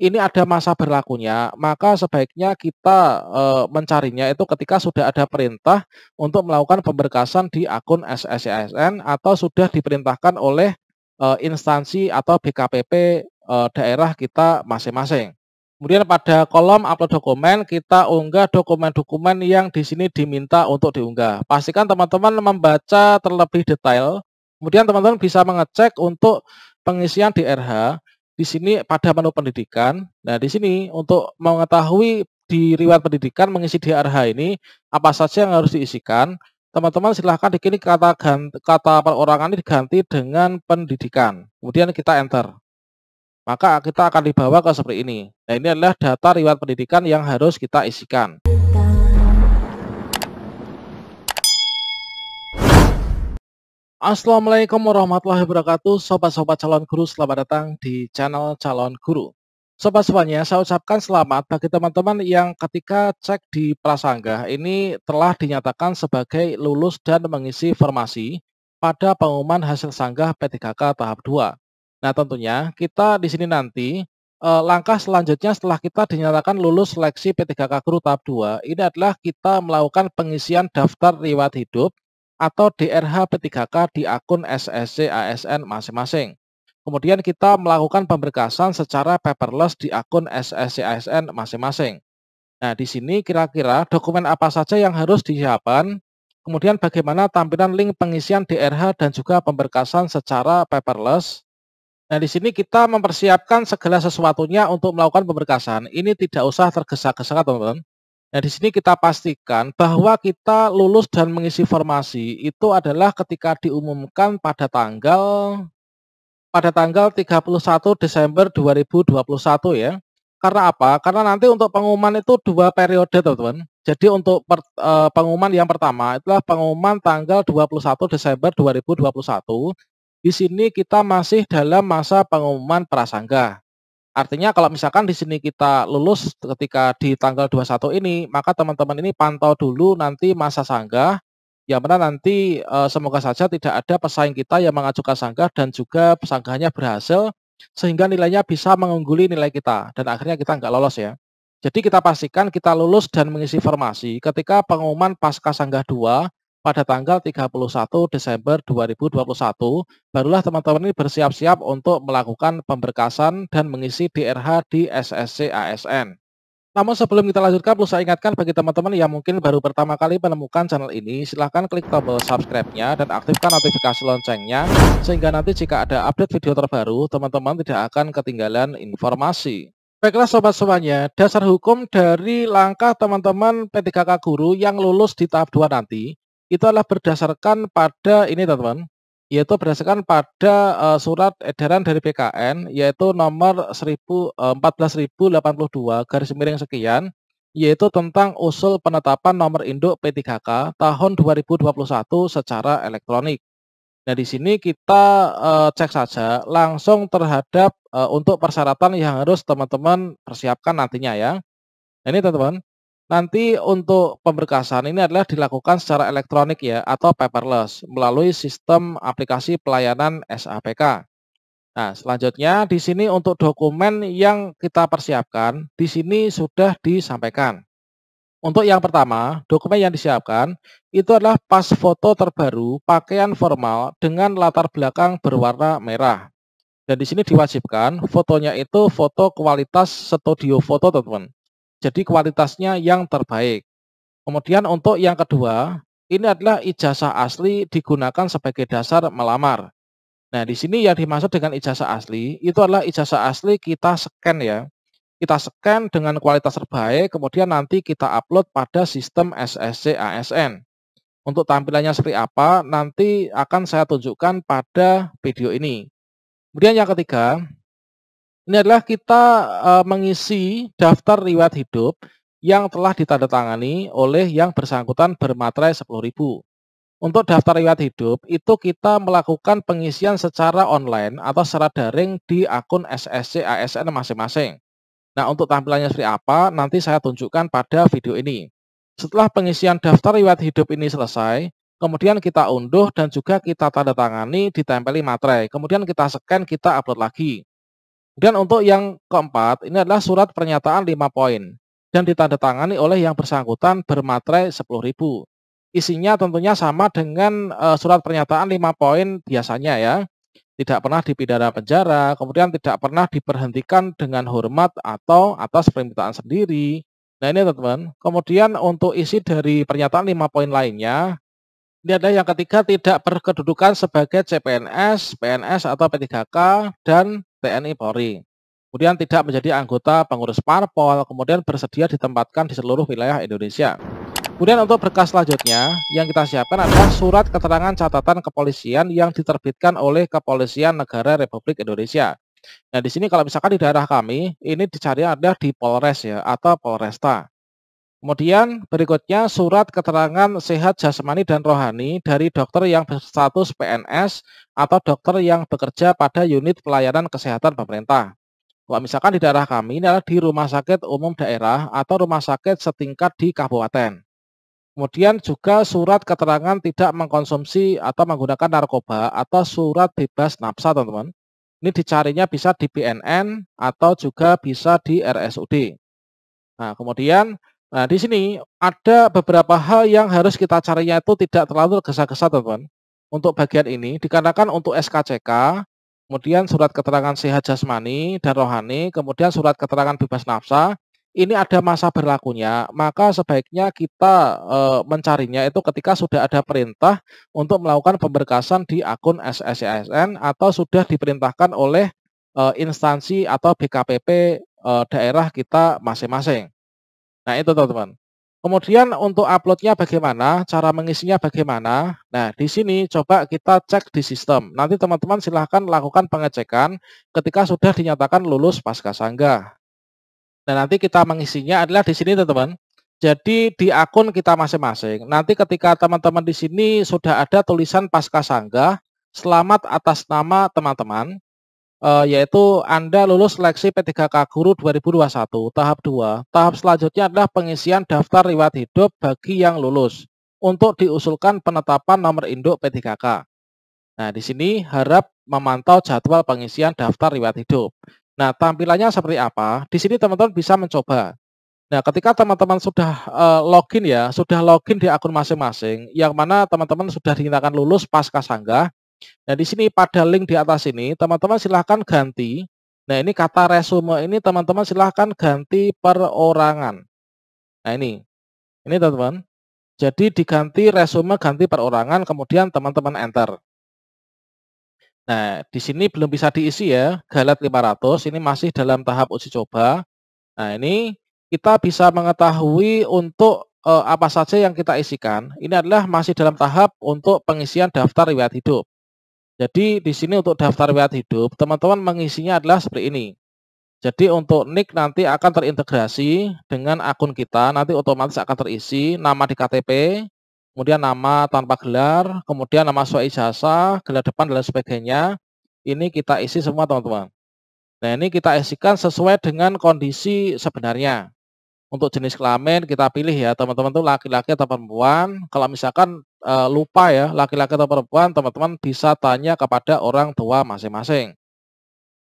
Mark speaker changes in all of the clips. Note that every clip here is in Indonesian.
Speaker 1: ini ada masa berlakunya, maka sebaiknya kita e, mencarinya itu ketika sudah ada perintah untuk melakukan pemberkasan di akun SSCSN atau sudah diperintahkan oleh e, instansi atau BKPP e, eh, daerah kita masing-masing. Kemudian pada kolom upload dokumen kita unggah dokumen-dokumen yang di sini diminta untuk diunggah. Pastikan teman-teman membaca terlebih detail. Kemudian teman-teman bisa mengecek untuk pengisian di RH di sini pada menu pendidikan. Nah, di sini untuk mengetahui di riwayat pendidikan mengisi DRH ini apa saja yang harus diisikan. Teman-teman silahkan di sini kata kata perorangan ini diganti dengan pendidikan. Kemudian kita enter. Maka kita akan dibawa ke seperti ini. Nah, ini adalah data riwayat pendidikan yang harus kita isikan. Assalamualaikum warahmatullahi wabarakatuh, sobat-sobat calon guru, selamat datang di channel calon guru. Sobat-sobatnya, saya ucapkan selamat bagi teman-teman yang ketika cek di prasangga ini telah dinyatakan sebagai lulus dan mengisi formasi pada pengumuman hasil sanggah P3K tahap 2. Nah tentunya kita di sini nanti eh, langkah selanjutnya setelah kita dinyatakan lulus seleksi P3K Guru tahap 2 ini adalah kita melakukan pengisian daftar riwayat hidup atau DRH P3K di akun SSC ASN masing-masing. Kemudian kita melakukan pemberkasan secara paperless di akun SSC ASN masing-masing. Nah, di sini kira-kira dokumen apa saja yang harus disiapkan, kemudian bagaimana tampilan link pengisian DRH dan juga pemberkasan secara paperless, Nah, di sini kita mempersiapkan segala sesuatunya untuk melakukan pemberkasan. Ini tidak usah tergesa-gesa, teman-teman. Nah, di sini kita pastikan bahwa kita lulus dan mengisi formasi itu adalah ketika diumumkan pada tanggal pada tanggal 31 Desember 2021 ya. Karena apa? Karena nanti untuk pengumuman itu dua periode, teman-teman. Jadi untuk per, e, pengumuman yang pertama itulah pengumuman tanggal 21 Desember 2021. Di sini kita masih dalam masa pengumuman prasangka. Artinya kalau misalkan di sini kita lulus ketika di tanggal 21 ini, maka teman-teman ini pantau dulu nanti masa sanggah, yang mana nanti e, semoga saja tidak ada pesaing kita yang mengajukan sanggah dan juga pesanggahnya berhasil, sehingga nilainya bisa mengungguli nilai kita, dan akhirnya kita nggak lolos ya. Jadi kita pastikan kita lulus dan mengisi formasi ketika pengumuman pasca sanggah 2, pada tanggal 31 Desember 2021, barulah teman-teman ini bersiap-siap untuk melakukan pemberkasan dan mengisi DRH di SSC ASN. Namun sebelum kita lanjutkan, perlu saya ingatkan bagi teman-teman yang mungkin baru pertama kali menemukan channel ini, silahkan klik tombol subscribe-nya dan aktifkan notifikasi loncengnya, sehingga nanti jika ada update video terbaru, teman-teman tidak akan ketinggalan informasi. Baiklah sobat semuanya, dasar hukum dari langkah teman-teman P3K Guru yang lulus di tahap 2 nanti itu adalah berdasarkan pada ini teman-teman yaitu berdasarkan pada uh, surat edaran dari BKN yaitu nomor 14082 eh, garis miring sekian yaitu tentang usul penetapan nomor induk P3K tahun 2021 secara elektronik. Nah, di sini kita uh, cek saja langsung terhadap uh, untuk persyaratan yang harus teman-teman persiapkan nantinya ya. Nah, ini teman-teman, Nanti untuk pemberkasan ini adalah dilakukan secara elektronik ya atau paperless melalui sistem aplikasi pelayanan SAPK. Nah, selanjutnya di sini untuk dokumen yang kita persiapkan, di sini sudah disampaikan. Untuk yang pertama, dokumen yang disiapkan itu adalah pas foto terbaru pakaian formal dengan latar belakang berwarna merah. Dan di sini diwajibkan fotonya itu foto kualitas studio foto, teman-teman jadi kualitasnya yang terbaik. Kemudian untuk yang kedua, ini adalah ijazah asli digunakan sebagai dasar melamar. Nah, di sini yang dimaksud dengan ijazah asli, itu adalah ijazah asli kita scan ya. Kita scan dengan kualitas terbaik, kemudian nanti kita upload pada sistem SSC ASN. Untuk tampilannya seperti apa, nanti akan saya tunjukkan pada video ini. Kemudian yang ketiga, ini adalah kita uh, mengisi daftar riwayat hidup yang telah ditandatangani oleh yang bersangkutan bermaterai 10.000. Untuk daftar riwayat hidup, itu kita melakukan pengisian secara online atau secara daring di akun SSC ASN masing-masing. Nah, untuk tampilannya seperti apa, nanti saya tunjukkan pada video ini. Setelah pengisian daftar riwayat hidup ini selesai, kemudian kita unduh dan juga kita tanda tangani ditempeli materai. Kemudian kita scan, kita upload lagi. Dan untuk yang keempat, ini adalah surat pernyataan 5 poin dan ditandatangani oleh yang bersangkutan bermaterai 10.000. Isinya tentunya sama dengan eh, surat pernyataan 5 poin biasanya ya. Tidak pernah dipidana penjara, kemudian tidak pernah diberhentikan dengan hormat atau atas permintaan sendiri. Nah ini teman-teman, kemudian untuk isi dari pernyataan 5 poin lainnya, ini ada yang ketiga tidak berkedudukan sebagai CPNS, PNS atau P3K dan TNI Polri. Kemudian tidak menjadi anggota pengurus parpol, kemudian bersedia ditempatkan di seluruh wilayah Indonesia. Kemudian untuk berkas selanjutnya yang kita siapkan adalah surat keterangan catatan kepolisian yang diterbitkan oleh Kepolisian Negara Republik Indonesia. Nah di sini kalau misalkan di daerah kami ini dicari ada di Polres ya atau Polresta. Kemudian berikutnya surat keterangan sehat jasmani dan rohani dari dokter yang berstatus PNS atau dokter yang bekerja pada unit pelayanan kesehatan pemerintah. Kalau misalkan di daerah kami ini adalah di rumah sakit umum daerah atau rumah sakit setingkat di kabupaten. Kemudian juga surat keterangan tidak mengkonsumsi atau menggunakan narkoba atau surat bebas nafsa teman-teman. Ini dicarinya bisa di BNN atau juga bisa di RSUD. Nah, kemudian Nah, di sini ada beberapa hal yang harus kita carinya itu tidak terlalu tergesa-gesa, teman. teman Untuk bagian ini dikarenakan untuk SKCK, kemudian surat keterangan sehat jasmani dan rohani, kemudian surat keterangan bebas nafsa, ini ada masa berlakunya, maka sebaiknya kita e, mencarinya itu ketika sudah ada perintah untuk melakukan pemberkasan di akun SSCISN atau sudah diperintahkan oleh e, instansi atau BKPP e, eh, daerah kita masing-masing. Nah itu teman-teman. Kemudian untuk uploadnya bagaimana, cara mengisinya bagaimana. Nah di sini coba kita cek di sistem. Nanti teman-teman silahkan lakukan pengecekan ketika sudah dinyatakan lulus pasca sangga. Nah nanti kita mengisinya adalah di sini teman-teman. Jadi di akun kita masing-masing. Nanti ketika teman-teman di sini sudah ada tulisan pasca sangga, selamat atas nama teman-teman uh, yaitu Anda lulus seleksi P3K Guru 2021 tahap 2. Tahap selanjutnya adalah pengisian daftar riwayat hidup bagi yang lulus untuk diusulkan penetapan nomor induk P3K. Nah, di sini harap memantau jadwal pengisian daftar riwayat hidup. Nah, tampilannya seperti apa? Di sini teman-teman bisa mencoba. Nah, ketika teman-teman sudah uh, login ya, sudah login di akun masing-masing, yang mana teman-teman sudah dinyatakan lulus pasca sanggah, Nah, di sini pada link di atas ini, teman-teman silahkan ganti. Nah, ini kata resume ini teman-teman silahkan ganti perorangan. Nah, ini. Ini teman-teman. Jadi diganti resume, ganti perorangan, kemudian teman-teman enter. Nah, di sini belum bisa diisi ya, Galat 500, ini masih dalam tahap uji coba. Nah, ini kita bisa mengetahui untuk eh, apa saja yang kita isikan. Ini adalah masih dalam tahap untuk pengisian daftar riwayat hidup. Jadi di sini untuk daftar riwayat hidup, teman-teman mengisinya adalah seperti ini. Jadi untuk nick nanti akan terintegrasi dengan akun kita, nanti otomatis akan terisi nama di KTP, kemudian nama tanpa gelar, kemudian nama suai jasa, gelar depan dan sebagainya. Ini kita isi semua teman-teman. Nah ini kita isikan sesuai dengan kondisi sebenarnya untuk jenis kelamin kita pilih ya teman-teman tuh laki-laki atau perempuan. Kalau misalkan e, lupa ya laki-laki atau perempuan, teman-teman bisa tanya kepada orang tua masing-masing.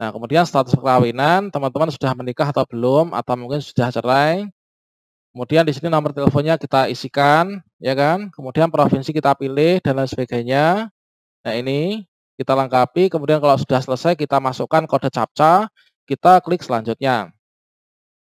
Speaker 1: Nah, kemudian status perkawinan, teman-teman sudah menikah atau belum atau mungkin sudah cerai. Kemudian di sini nomor teleponnya kita isikan, ya kan? Kemudian provinsi kita pilih dan lain sebagainya. Nah, ini kita lengkapi. Kemudian kalau sudah selesai kita masukkan kode captcha, kita klik selanjutnya.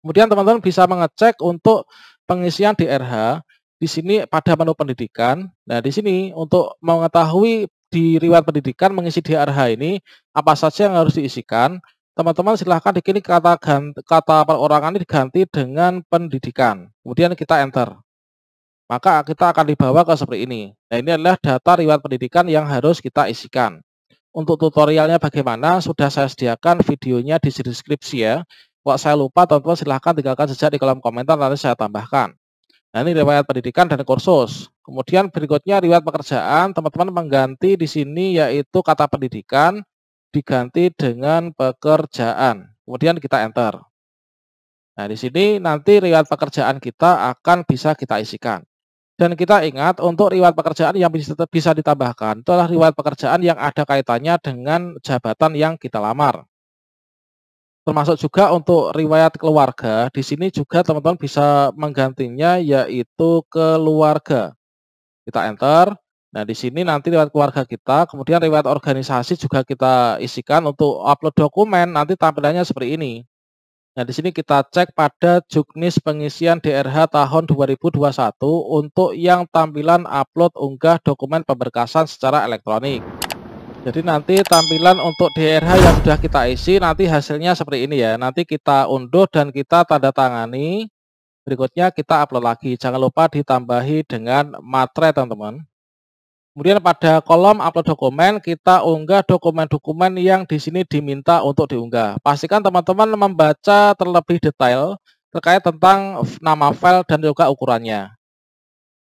Speaker 1: Kemudian teman-teman bisa mengecek untuk pengisian di RH di sini pada menu pendidikan. Nah, di sini untuk mengetahui di riwayat pendidikan mengisi di RH ini apa saja yang harus diisikan. Teman-teman silahkan di sini kata ganti, kata perorangan ini diganti dengan pendidikan. Kemudian kita enter. Maka kita akan dibawa ke seperti ini. Nah, ini adalah data riwayat pendidikan yang harus kita isikan. Untuk tutorialnya bagaimana sudah saya sediakan videonya di deskripsi ya. Kok saya lupa, teman-teman silahkan tinggalkan sejak di kolom komentar, nanti saya tambahkan. Nah, ini riwayat pendidikan dan kursus. Kemudian berikutnya riwayat pekerjaan, teman-teman mengganti di sini yaitu kata pendidikan diganti dengan pekerjaan. Kemudian kita enter. Nah, di sini nanti riwayat pekerjaan kita akan bisa kita isikan. Dan kita ingat untuk riwayat pekerjaan yang bisa ditambahkan, itu adalah riwayat pekerjaan yang ada kaitannya dengan jabatan yang kita lamar. Termasuk juga untuk riwayat keluarga, di sini juga teman-teman bisa menggantinya yaitu keluarga. Kita enter. Nah, di sini nanti riwayat keluarga kita, kemudian riwayat organisasi juga kita isikan untuk upload dokumen, nanti tampilannya seperti ini. Nah, di sini kita cek pada juknis pengisian DRH tahun 2021 untuk yang tampilan upload unggah dokumen pemberkasan secara elektronik. Jadi nanti tampilan untuk DRH yang sudah kita isi nanti hasilnya seperti ini ya. Nanti kita unduh dan kita tanda tangani. Berikutnya kita upload lagi. Jangan lupa ditambahi dengan matre teman-teman. Kemudian pada kolom upload dokumen kita unggah dokumen-dokumen yang di sini diminta untuk diunggah. Pastikan teman-teman membaca terlebih detail terkait tentang nama file dan juga ukurannya.